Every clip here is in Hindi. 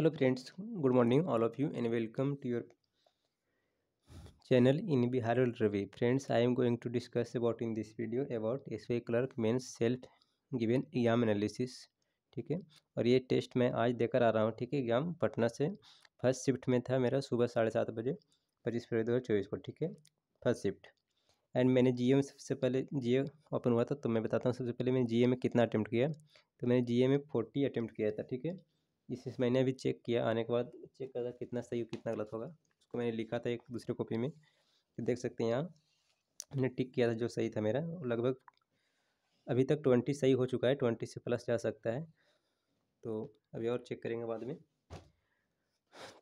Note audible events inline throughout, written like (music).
friends good morning all of you and welcome to your channel in Bihar Ravi friends I am going to discuss about in this video about S V clerk mains self given exam analysis ठीक है और ये टेस्ट मैं आज देकर आ रहा हूँ ठीक है एग्जाम पटना से फर्स्ट शिफ्ट में था मेरा सुबह साढ़े सात बजे पच्चीस फरवरी दो हज़ार चौबीस को ठीक है फर्स्ट शिफ्ट एंड मैंने जी में सबसे पहले जी ओपन हुआ था तो मैं बताता हूँ सबसे पहले मैंने जी में कितना अटैम्प्ट किया तो मैंने जी में फोर्टी अटैम्प्ट किया था ठीक है इस मैंने अभी चेक किया आने के बाद चेक करा कितना सही कितना गलत होगा उसको मैंने लिखा था एक दूसरे कॉपी में देख सकते हैं यहाँ मैंने टिक किया था जो सही था मेरा लगभग अभी तक ट्वेंटी सही हो चुका है ट्वेंटी से प्लस जा सकता है तो अभी और चेक करेंगे बाद में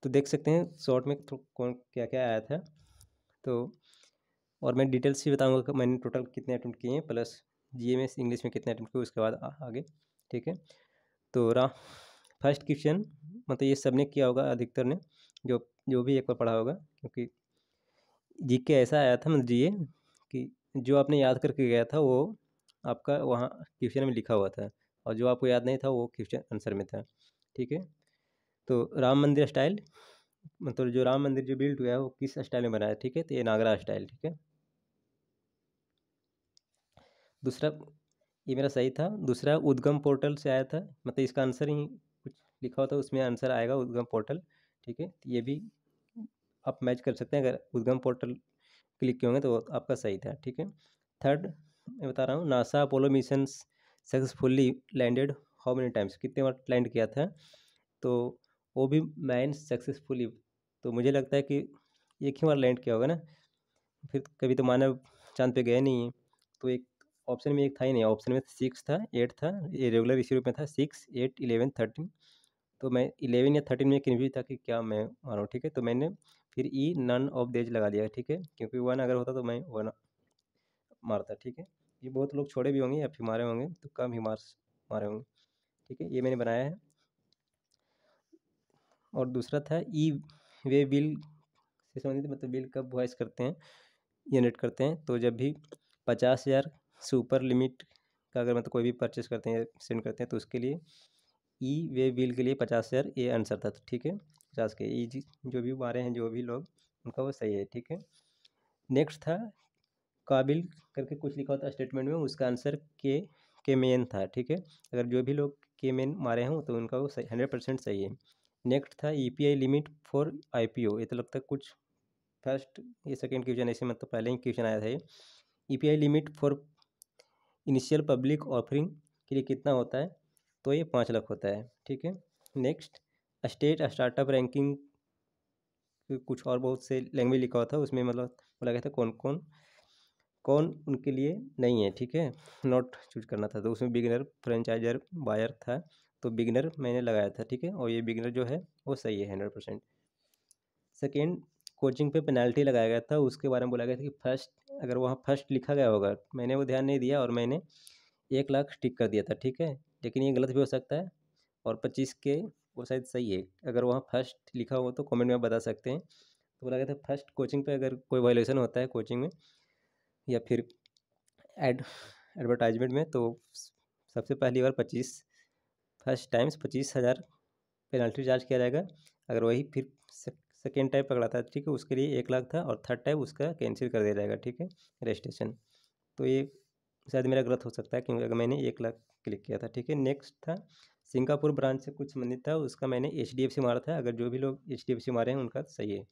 तो देख सकते हैं शॉर्ट में तो कौन क्या क्या आया था तो और मैं डिटेल्स भी बताऊंगा कि मैंने टोटल कितने अटैम्प्ट किए हैं प्लस जी में इंग्लिश में कितने अटैम्प्ट किए उसके बाद आगे ठीक है तो रा फर्स्ट क्वेश्चन मतलब ये सबने किया होगा अधिकतर ने जो जो भी एक बार पढ़ा होगा क्योंकि जी के ऐसा आया था मतलब जी कि जो आपने याद करके गया था वो आपका वहाँ क्वेश्चन में लिखा हुआ था और जो आपको याद नहीं था वो क्वेश्चन आंसर में था ठीक है तो राम मंदिर स्टाइल मतलब जो राम मंदिर जो बिल्ड हुआ है वो किस स्टाइल में बनाया ठीक है तो ये नागरा स्टाइल ठीक है दूसरा ये मेरा सही था दूसरा उद्गम पोर्टल से आया था मतलब इसका आंसर ही लिखा होता तो है उसमें आंसर आएगा उद्गम पोर्टल ठीक है ये भी आप मैच कर सकते हैं अगर उद्गम पोर्टल क्लिक किए होंगे तो आपका सही था ठीक है थर्ड मैं बता रहा हूँ NASA Apollo mission successfully landed how many times कितने बार लैंड किया था तो वो भी मैन सक्सेसफुली तो मुझे लगता है कि एक ही बार लैंड किया होगा ना फिर कभी तो मानव चांद पे गए नहीं तो एक ऑप्शन में एक था ही नहीं ऑप्शन में सिक्स था एट था ये रेगुलर इसी रूप में था सिक्स एट इलेवन थर्टीन तो मैं इलेवन या थर्टीन में कन्फ्यूज था कि क्या मैं मारूँ ठीक है तो मैंने फिर ई नन ऑफ देज लगा दिया ठीक है क्योंकि वन अगर होता तो मैं वन मारता ठीक है ये बहुत लोग छोड़े भी होंगे या फिर मारे होंगे तो कम ही मार मारे होंगे ठीक है ये मैंने बनाया है और दूसरा था ई वे बिल से संबंधित मतलब बिल कब वॉइस करते हैं जनरेट करते हैं तो जब भी पचास हज़ार से ऊपर लिमिट का अगर मतलब कोई भी परचेस करते हैं सेंड करते हैं तो उसके लिए ई वे बिल के लिए पचास हज़ार ए आंसर था ठीक है पचास के ई जो भी बारे हैं जो भी लोग उनका वो सही है ठीक है नेक्स्ट था काबिल करके कुछ लिखा होता स्टेटमेंट में उसका आंसर के के मेन था ठीक है अगर जो भी लोग के मेन मारे हों तो उनका वो सही हंड्रेड परसेंट सही है नेक्स्ट था ईपीआई लिमिट फॉर आईपीओ ये तो लगता है कुछ फर्स्ट ये सेकेंड क्वेश्चन ऐसे मतलब पहले ही क्वेश्चन आया था ये EPI limit for initial public offering के लिए कितना होता है तो ये पाँच लाख होता है ठीक है नेक्स्ट स्टेट स्टार्टअप रैंकिंग कुछ और बहुत से लैंग्वेज लिखा हुआ था उसमें मतलब बोला गया था कौन कौन कौन उनके लिए नहीं है ठीक है नॉट चूज करना था तो उसमें बिगनर फ्रेंचाइजर बायर था तो बिगनर मैंने लगाया था ठीक है और ये बिगनर जो है वो सही है हंड्रेड परसेंट सेकेंड कोचिंग पे पेनल्टी लगाया गया था उसके बारे में बोला गया था कि फर्स्ट अगर वहाँ फर्स्ट लिखा गया होगा मैंने वो ध्यान नहीं दिया और मैंने एक लाख टिक कर दिया था ठीक है लेकिन ये गलत भी हो सकता है और पच्चीस के वो शायद सही है अगर वहाँ फर्स्ट लिखा हुआ तो कमेंट में आप बता सकते हैं तो बोला गया था फर्स्ट कोचिंग पे अगर कोई वायलेशन होता है कोचिंग में या फिर एड एडवर्टाइजमेंट में तो सबसे पहली बार पच्चीस फर्स्ट टाइम्स पच्चीस हज़ार पेनल्टी चार्ज किया जाएगा अगर वही फिर सेकेंड टाइप पकड़ाता है ठीक है उसके लिए एक लाख था और थर्ड टाइप उसका कैंसिल कर दिया जाएगा ठीक है रजिस्ट्रेशन तो ये शायद मेरा गलत हो सकता है क्योंकि अगर मैंने एक लाख क्लिक किया था ठीक है नेक्स्ट था सिंगापुर ब्रांच से कुछ संबंधित था उसका मैंने एच डी एफ मारा था अगर जो भी लोग एच डी एफ मारे हैं उनका सही है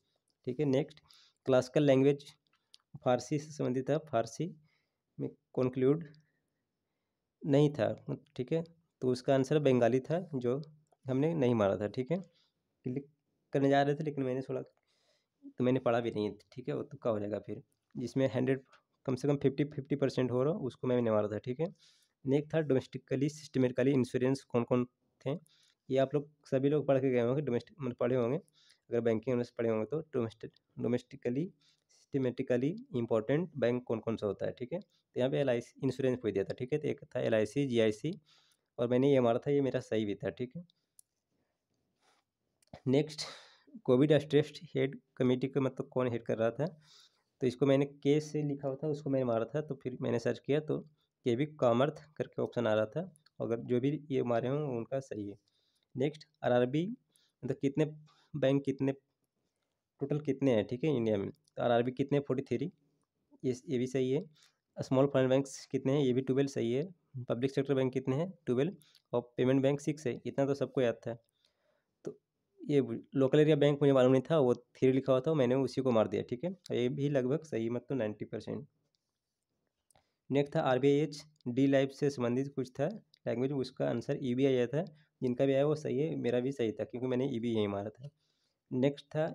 ठीक है नेक्स्ट क्लासिकल लैंग्वेज फारसी से संबंधित था फारसी में कंक्लूड नहीं था ठीक है तो उसका आंसर बंगाली था जो हमने नहीं मारा था ठीक है क्लिक करने जा रहे थे लेकिन मैंने थोड़ा तो मैंने पढ़ा भी नहीं ठीक है वो क्या हो जाएगा फिर जिसमें हंड्रेड कम से कम फिफ्टी फिफ्टी परसेंट हो रहा उसको मैंने मारा था ठीक है नेक्स्ट था डोमेस्टिकली सिस्टमेटिकली इंश्योरेंस कौन कौन थे ये आप लोग सभी लोग पढ़ के गए होंगे डोमेस्टिक मतलब पढ़े होंगे अगर बैंकिंग में पढ़े होंगे तो domestic domestically systematically important bank कौन कौन सा होता है ठीक है तो यहाँ पे एल आई सी इंश्योरेंस पूछ दिया था ठीक है तो एक था एल आई सी जी आई सी और मैंने ये मारा था ये मेरा सही भी था ठीक है next COVID stressed head committee का मतलब कौन हेड कर रहा था तो इसको मैंने के से लिखा हुआ था उसको मैंने मारा था तो फिर मैंने सर्च किया तो के वी कॉमर्थ करके ऑप्शन आ रहा था अगर जो भी ये मारे हों उनका सही है नेक्स्ट आरआरबी मतलब कितने बैंक कितने टोटल कितने हैं ठीक है इंडिया में तो आरआरबी कितने फोर्टी थ्री ये ये भी सही है स्मॉल फाइनेंस बैंक कितने हैं ये भी ट्वेल्व सही है पब्लिक सेक्टर बैंक कितने हैं ट्वेल्व और पेमेंट बैंक सिक्स है इतना तो सबको याद था तो ये लोकल एरिया बैंक मुझे मालूम नहीं था वो थ्री लिखा हुआ था मैंने उसी को मार दिया ठीक है ये भी लगभग सही मतलब नाइन्टी परसेंट नेक्स्ट था R B I H D life से संबंधित कुछ था लैंग्वेज उसका आंसर ई बी आया था जिनका भी आया वो सही है मेरा भी सही था क्योंकि मैंने ई बी यही मारा था नेक्स्ट था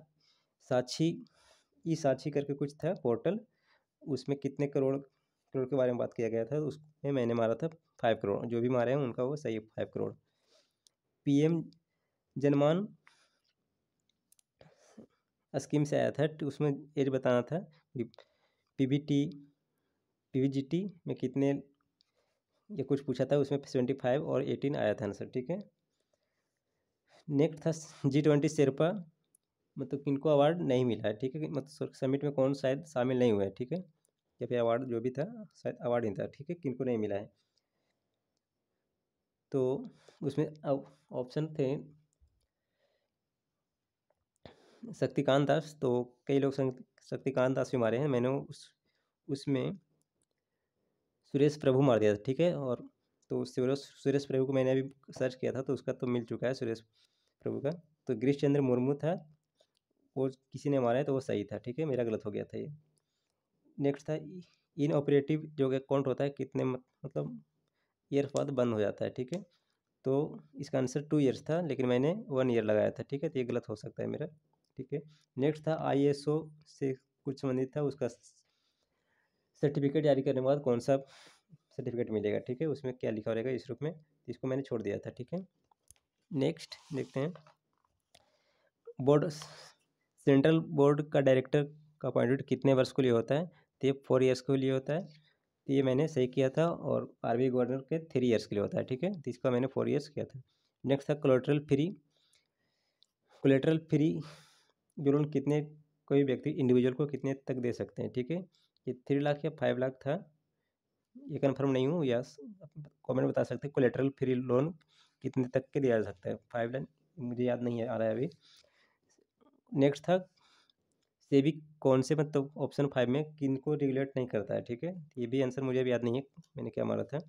साक्षी ई साक्षी करके कुछ था पोर्टल उसमें कितने करोड़ करोड़ के बारे में बात किया गया था उसमें मैंने मारा था फाइव करोड़ जो भी मारे हैं उनका वो सही है five crore M Janman scheme से आया था उसमें एज बताना था टी टी में कितने ये कुछ पूछा था उसमें सेवेंटी फाइव और एटीन आया था आंसर ठीक है नेक्स्ट था जी ट्वेंटी शेरपा मतलब किनको अवार्ड नहीं मिला है ठीक है मतलब समिट में कौन शायद शामिल नहीं हुआ है ठीक है या फिर अवार्ड जो भी था शायद अवार्ड नहीं था ठीक है किनको नहीं मिला है तो उसमें ऑप्शन थे शक्तिकांत दास तो कई लोग शक्तिकांत दास भी मारे हैं मैंने उस उसमें सुरेश प्रभु मार दिया था ठीक है और तो सुरेश प्रभु को मैंने अभी सर्च किया था तो उसका तो मिल चुका है सुरेश प्रभु का तो गिरीश चंद्र मुर्मू था वो किसी ने मारा है तो वो सही था ठीक है मेरा गलत हो गया था ये नेक्स्ट था इन ऑपरेटिव जो अकाउंट होता है कितने मतलब ईयर बाद बंद हो जाता है ठीक है तो इसका आंसर टू ईयर्स था लेकिन मैंने वन ईयर लगाया था ठीक है तो ये गलत हो सकता है मेरा ठीक है नेक्स्ट था आई एस ओ से कुछ संबंधित था उसका सर्टिफिकेट जारी करने के बाद कौन सा सर्टिफिकेट मिलेगा ठीक है उसमें क्या लिखा रहेगा इस रूप में इसको मैंने छोड़ दिया था ठीक है नेक्स्ट देखते हैं बोर्ड सेंट्रल बोर्ड का डायरेक्टर का अपॉइंटमेंट कितने वर्ष के लिए होता है तो ये फोर ईयर्स के लिए होता है तो ये मैंने सही किया था और बी गवर्नर के थ्री ईयर्स के लिए होता है ठीक है तो इसका मैंने फोर ईयर्स किया था नेक्स्ट था कोलेट्रल फ्री कोलेट्रल फ्री जो लोन कितने कोई व्यक्ति इंडिविजुअल को कितने तक दे सकते हैं ठीक है ये थ्री लाख या फाइव लाख था ये कन्फर्म नहीं हूँ या कमेंट बता सकते हैं कोलेटरल फ्री लोन कितने तक के दिया जा सकता है फाइव लाइन मुझे याद नहीं आ रहा है अभी नेक्स्ट था भी कौन से मतलब ऑप्शन फाइव में किन को रेगुलेट नहीं करता है ठीक है ये भी आंसर मुझे अभी याद नहीं है मैंने क्या मारा था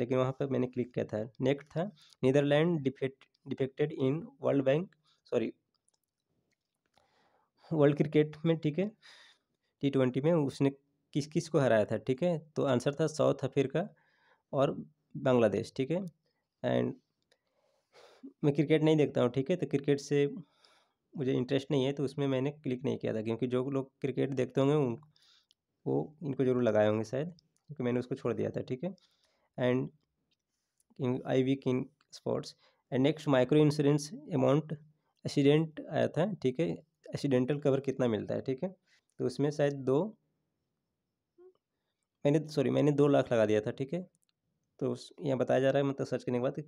लेकिन वहाँ पर मैंने क्लिक किया था नेक्स्ट था Netherland defect defected in world bank sorry world cricket में ठीक है टी ट्वेंटी में उसने किस किस को हराया था ठीक है तो आंसर था साउथ अफ्रीका और बांग्लादेश ठीक है एंड मैं क्रिकेट नहीं देखता हूँ ठीक है तो क्रिकेट से मुझे इंटरेस्ट नहीं है तो उसमें मैंने क्लिक नहीं किया था क्योंकि जो लोग क्रिकेट देखते होंगे उन वो इनको ज़रूर लगाए होंगे शायद क्योंकि मैंने उसको छोड़ दिया था ठीक है and I week in sports and next micro insurance amount accident आया था ठीक है एक्सीडेंटल कवर कितना मिलता है ठीक है तो उसमें शायद दो मैंने सॉरी मैंने दो लाख लगा दिया था ठीक है तो यहाँ बताया जा रहा है मतलब सर्च करने के बाद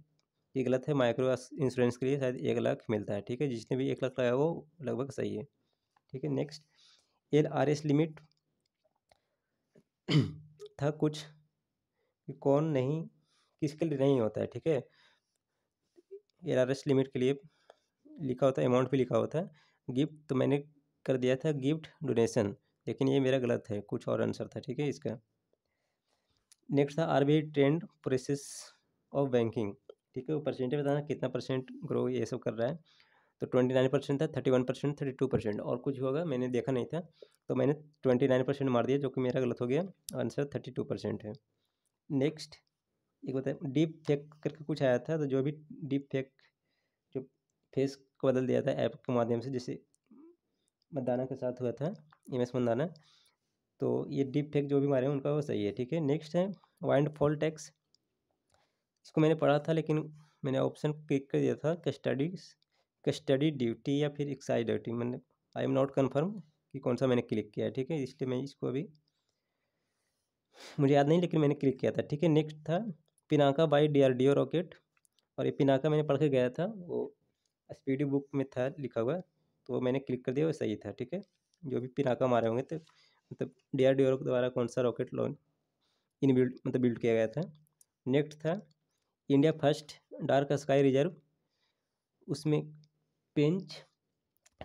ये गलत है माइक्रो इंश्योरेंस के लिए शायद एक लाख मिलता है ठीक है जिसने भी एक लाख लगाया वो लगभग सही है ठीक है next L R S limit (clears throat) था कुछ कौन नहीं किसके लिए नहीं होता है ठीक है एल आर एस लिमिट के लिए लिखा होता है अमाउंट भी लिखा होता है गिफ्ट तो मैंने कर दिया था गिफ्ट डोनेशन लेकिन ये मेरा गलत है कुछ और आंसर था ठीक है इसका नेक्स्ट था R trend process of banking ठीक है वो परसेंटेज बताना कितना परसेंट ग्रो ये सब कर रहा है तो ट्वेंटी नाइन परसेंट था thirty one percent thirty two percent और कुछ होगा मैंने देखा नहीं था तो मैंने ट्वेंटी नाइन परसेंट मार दिया जो कि मेरा गलत हो गया आंसर थर्टी टू परसेंट है नेक्स्ट एक बताए डीप फेक करके कुछ आया था तो जो भी डीप फेक जो फेस को बदल दिया था ऐप के माध्यम से जैसे मतदाना के साथ हुआ था एम एस मंदाना तो ये डीप फेक जो भी मारे हैं उनका वो सही है ठीक है नेक्स्ट है वाइंड फॉल टैक्स इसको मैंने पढ़ा था लेकिन मैंने ऑप्शन क्लिक कर दिया था कस्टडी कस्टडी ड्यूटी या फिर एक्साइज ड्यूटी मैंने आई एम नॉट कन्फर्म कि कौन सा मैंने क्लिक किया है ठीक है इसलिए मैं इसको अभी मुझे याद नहीं लेकिन मैंने क्लिक किया था ठीक है नेक्स्ट था पिनाका बाई ओ रॉकेट और ये पिनाका मैंने पढ़ के गया था वो स्पीडी बुक में था लिखा हुआ तो मैंने क्लिक कर दिया वो सही था ठीक है जो भी पिनाका मारे होंगे तो मतलब डी आर डी ओ द्वारा कौन सा रॉकेट लॉन्च इन बिल्ड मतलब बिल्ड किया गया था नेक्स्ट था India first dark sky reserve उसमें पेंच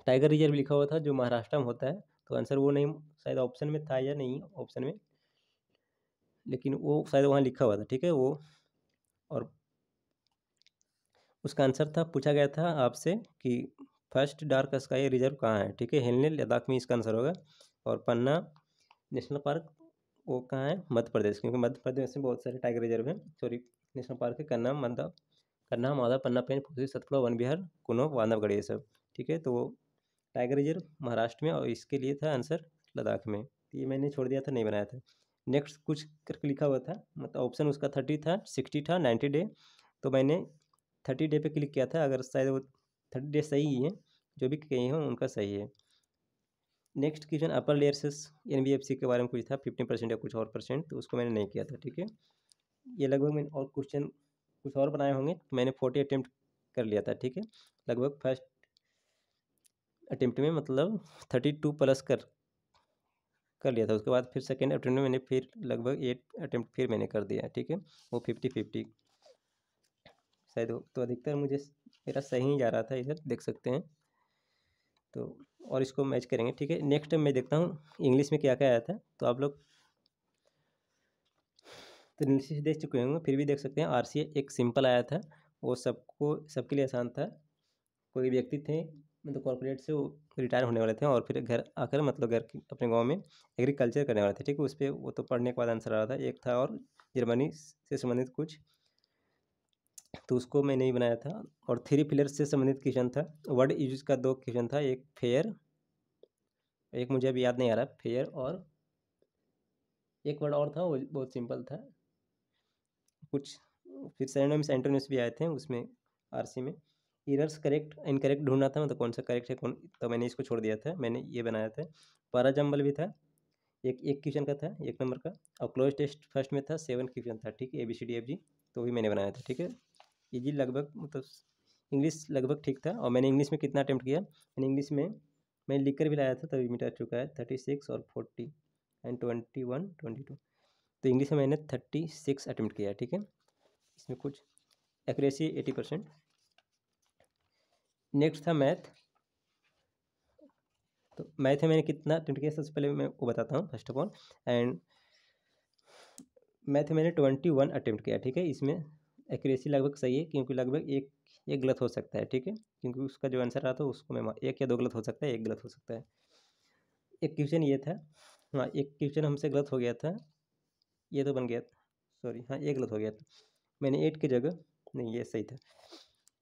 टाइगर रिजर्व लिखा हुआ था जो महाराष्ट्र में होता है तो आंसर वो नहीं शायद ऑप्शन में था या नहीं ऑप्शन में लेकिन वो शायद वहाँ लिखा हुआ था ठीक है वो और उसका आंसर था पूछा गया था आपसे कि फर्स्ट डार्क स्काई रिजर्व कहाँ है ठीक है हेलने लद्दाख में इसका आंसर होगा और पन्ना नेशनल पार्क वो कहाँ है मध्य प्रदेश क्योंकि मध्य प्रदेश में बहुत सारे टाइगर रिजर्व हैं सॉरी नेशनल पार्क है कन्ना मंदा कन्ना मादा पन्ना पेन फूसी सतपुड़ा वन विहार कुनो बांधवगढ़ ये सब ठीक है तो वो टाइगर रिजर्व महाराष्ट्र में और इसके लिए था आंसर लद्दाख में तो ये मैंने छोड़ दिया था नहीं बनाया था नेक्स्ट कुछ करके लिखा हुआ था मतलब ऑप्शन उसका थर्टी था सिक्सटी था नाइन्टी डे तो मैंने थर्टी डे पर क्लिक किया था अगर शायद वो थर्टी डे सही है जो भी कहे हों उनका सही है नेक्स्ट क्वेश्चन अपर लेयर से एन के बारे में कुछ था फिफ्टीन परसेंट या कुछ और परसेंट तो उसको मैंने नहीं किया था ठीक है ये लगभग मैंने और क्वेश्चन कुछ और बनाए होंगे तो मैंने फोर्टी अटैम्प्ट कर लिया था ठीक है लगभग फर्स्ट अटैम्प्ट में मतलब थर्टी टू प्लस कर कर लिया था उसके बाद फिर सेकेंड अटैम्प्ट में मैंने फिर लगभग एट अटैम्प्ट फिर मैंने कर दिया ठीक है वो फिफ्टी फिफ्टी शायद तो अधिकतर मुझे मेरा सही जा रहा था इधर देख सकते हैं तो और इसको मैच करेंगे ठीक है नेक्स्ट टाइम मैं देखता हूँ इंग्लिश में क्या क्या आया था तो आप लोग तो इंग्लिश देख चुके होंगे फिर भी देख सकते हैं आर एक सिंपल आया था वो सबको सबके लिए आसान था कोई व्यक्ति थे मतलब कॉर्पोरेट से वो रिटायर होने वाले थे और फिर घर आकर मतलब घर अपने गांव में एग्रीकल्चर करने वाले थे ठीक है उस पर वो तो पढ़ने के बाद आंसर आ रहा था एक था और जर्मनी से संबंधित कुछ तो उसको मैं नहीं बनाया था और थ्री फिलर्स से संबंधित क्वेश्चन था वर्ड यूज का दो क्वेश्चन था एक फेयर एक मुझे अभी याद नहीं आ रहा फेयर और एक वर्ड और था वो बहुत सिंपल था कुछ फिर सैनोम्स एंटोनिम्स भी आए थे उसमें आरसी में इरर्स करेक्ट इनकरेक्ट ढूंढना था मतलब कौन सा करेक्ट है कौन तो मैंने इसको छोड़ दिया था मैंने ये बनाया था जम्बल भी था एक एक क्वेश्चन का था एक नंबर का और क्लोज टेस्ट फर्स्ट में था सेवन क्वेश्चन था ठीक है A B C D F G तो भी मैंने बनाया था ठीक है इजी लगभग मतलब इंग्लिश लगभग ठीक था और मैंने इंग्लिश में कितना अटैम्प्ट किया मैंने इंग्लिश में मैं लिख कर भी लाया था तभी मिटा चुका है थर्टी सिक्स और forty and twenty one twenty two तो इंग्लिश में मैंने थर्टी सिक्स अटैम्प्ट किया ठीक है इसमें कुछ एक्यूरेसी एटी परसेंट नेक्स्ट था मैथ तो मैथ में मैंने कितना अटैम्प्ट किया सबसे पहले मैं वो बताता हूँ first of all and math मैंने ट्वेंटी वन अटैम्प्ट किया ठीक है इसमें एक्यूरेसी लगभग सही है क्योंकि लगभग एक एक गलत हो सकता है ठीक है क्योंकि उसका जो आंसर रहा था उसको मैं एक या दो गलत हो सकता है एक गलत हो सकता है एक क्वेश्चन ये था हाँ एक क्वेश्चन हमसे गलत हो गया था ये तो बन गया था सॉरी हाँ ये गलत हो गया था मैंने एट की जगह नहीं ये सही था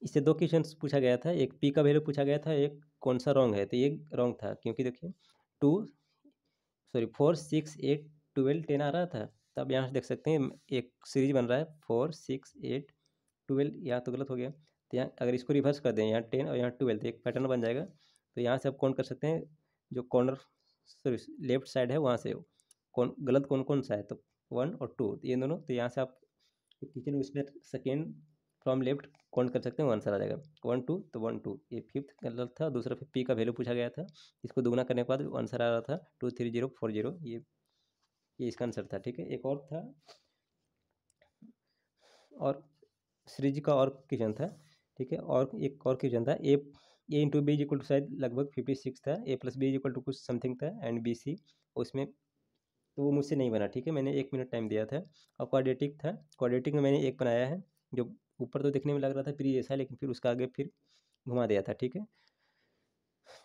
इससे दो क्वेश्चन पूछा गया था एक पी का वैल्यू पूछा गया था एक कौन सा रॉन्ग है तो ये रॉन्ग था क्योंकि देखिए two sorry four six eight twelve ten आ रहा था तो आप यहाँ से देख सकते हैं एक सीरीज बन रहा है फोर सिक्स एट ट्वेल्व यहाँ तो गलत हो गया तो यहाँ अगर इसको रिवर्स कर दें यहाँ टेन और यहाँ ट्वेल्व तो एक पैटर्न बन जाएगा तो यहाँ से आप कौन कर सकते हैं जो कॉर्नर सॉरी लेफ्ट साइड है वहाँ से कौन गलत कौन कौन सा है तो वन और टू तो ये दोनों तो यहाँ से आप किचन उसमें सेकेंड फ्रॉम लेफ्ट कौन कर सकते हैं वन आंसर आ जाएगा वन टू तो वन टू ये फिफ्थ गलत था दूसरा फिर पी का वैल्यू पूछा गया था इसको दोगुना करने के बाद आंसर आ रहा था two three zero four zero ये ये इसका आंसर था ठीक है एक और था और सीरीज का और क्वेश्चन था ठीक है और एक और क्वेश्चन था A A into B equal to शायद लगभग फिफ्टी सिक्स था A plus B equal to कुछ समथिंग था एंड बी सी उसमें तो वो मुझसे नहीं बना ठीक है मैंने एक मिनट टाइम दिया था और क्वाड्रेटिक था क्वाड्रेटिक में मैंने एक बनाया है जो ऊपर तो देखने में लग रहा था फिर जैसा लेकिन फिर उसका आगे फिर घुमा दिया था ठीक है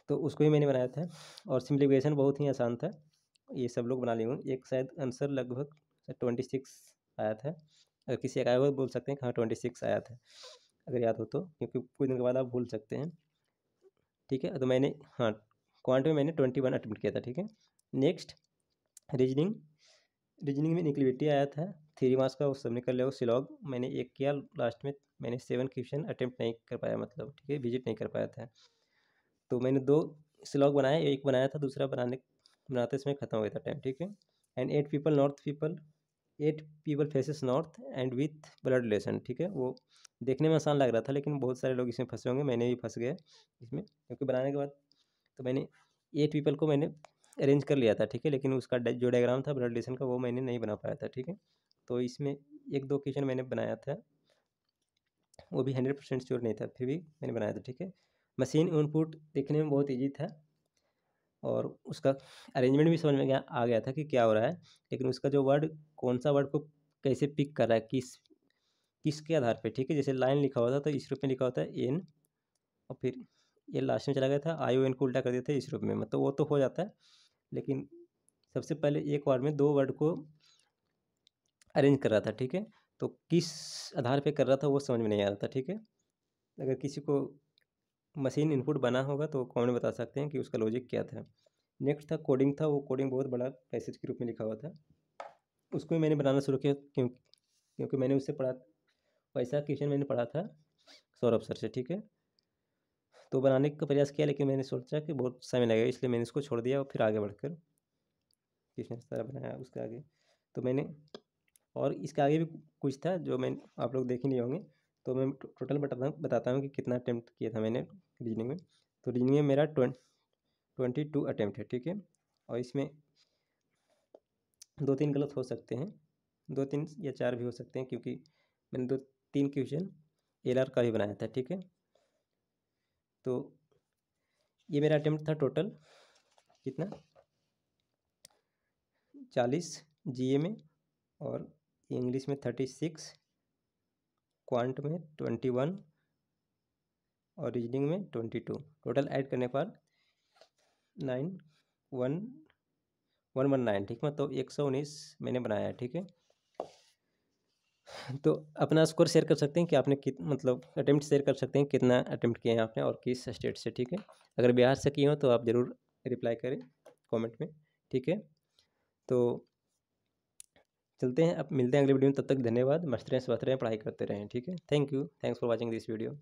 तो उसको ही मैंने बनाया था और सिम्प्लीफिकेशन बहुत ही आसान था ये सब लोग बना लिए हूँ एक शायद आंसर लगभग ट्वेंटी सिक्स आया था अगर किसी का तो बोल सकते हैं कि हाँ ट्वेंटी सिक्स आया था अगर याद हो तो क्योंकि कुछ दिन के बाद आप भूल सकते हैं ठीक है तो मैंने हाँ क्वांट में मैंने ट्वेंटी वन अटेम्प्ट किया था ठीक है नेक्स्ट रीजनिंग रीजनिंग में निकलिविटी आया था थ्री मार्क्स का वो सब निकल लिया सिलॉग मैंने एक किया लास्ट में मैंने सेवन क्वेश्चन अटैम्प्ट नहीं कर पाया मतलब ठीक है विजिट नहीं कर पाया था तो मैंने दो सिलॉग बनाया एक बनाया था दूसरा बनाने बनाते समय खत्म हो गया था टाइम ठीक है and eight people north people eight people faces north and with blood relation ठीक है वो देखने में आसान लग रहा था लेकिन बहुत सारे लोग इसमें फंसे होंगे मैंने भी फंस गया इसमें क्योंकि बनाने के बाद तो मैंने एट पीपल को मैंने अरेंज कर लिया था ठीक है लेकिन उसका जो डायग्राम था ब्लड रिलेशन का वो मैंने नहीं बना पाया था ठीक है तो इसमें एक दो क्वेश्चन मैंने बनाया था वो भी हंड्रेड परसेंट श्योर नहीं था फिर भी मैंने बनाया था ठीक है मशीन इनपुट देखने में बहुत ईजी था और उसका अरेंजमेंट भी समझ में गया आ गया था कि क्या हो रहा है लेकिन उसका जो वर्ड कौन सा वर्ड को कैसे पिक कर रहा है किस किसके आधार पे ठीक है जैसे लाइन लिखा हुआ था तो इस रूप में लिखा होता है एन और फिर ये लास्ट में चला गया था आई ओ एन को उल्टा कर देते हैं इस रूप में मतलब वो तो हो जाता है लेकिन सबसे पहले एक वर्ड में दो वर्ड को अरेंज कर रहा था ठीक है तो किस आधार पे कर रहा था वो समझ में नहीं आ रहा था ठीक है अगर किसी को मशीन इनपुट बना होगा तो कमेंट बता सकते हैं कि उसका लॉजिक क्या था नेक्स्ट था कोडिंग था वो कोडिंग बहुत बड़ा पैसेज के रूप में लिखा हुआ था उसको भी मैंने बनाना शुरू किया क्योंकि क्योंकि मैंने उससे पढ़ा वैसा क्वेश्चन मैंने पढ़ा था सौरभ सर से ठीक है तो बनाने का प्रयास किया लेकिन मैंने सोचा कि बहुत समय लगेगा इसलिए मैंने इसको छोड़ दिया और फिर आगे बढ़कर किसने सारा बनाया उसके आगे तो मैंने और इसके आगे भी कुछ था जो मैं आप लोग देख ही नहीं होंगे तो मैं टोटल बताता हूँ बताता हूँ कि कितना अटैम्प्ट किया था मैंने रीजनिंग में तो रीजनिंग में मेरा ट्वेंटी टू अटैम्प्ट है ठीक है और इसमें दो तीन गलत हो सकते हैं दो तीन या चार भी हो सकते हैं क्योंकि मैंने दो तीन क्वेश्चन एल का भी बनाया था ठीक है तो ये मेरा अटैम्प्ट था टोटल कितना चालीस ए में और इंग्लिश में थर्टी सिक्स क्वांट में ट्वेंटी वन और रीजनिंग में ट्वेंटी टू टोटल ऐड करने पर nine one one one nine ठीक है तो एक सौ उन्नीस मैंने बनाया है ठीक है तो अपना स्कोर शेयर कर सकते हैं कि आपने कित मतलब अटैम्प्ट शेयर कर सकते हैं कितना अटैम्प्ट किया है आपने और किस स्टेट से ठीक है अगर बिहार से किए हो तो आप ज़रूर रिप्लाई करें कमेंट में ठीक है तो चलते हैं अब मिलते हैं अगले वीडियो में तब तक धन्यवाद मस्त रहें स्वस्थ रहें पढ़ाई करते रहें ठीक है thank you thanks for watching this video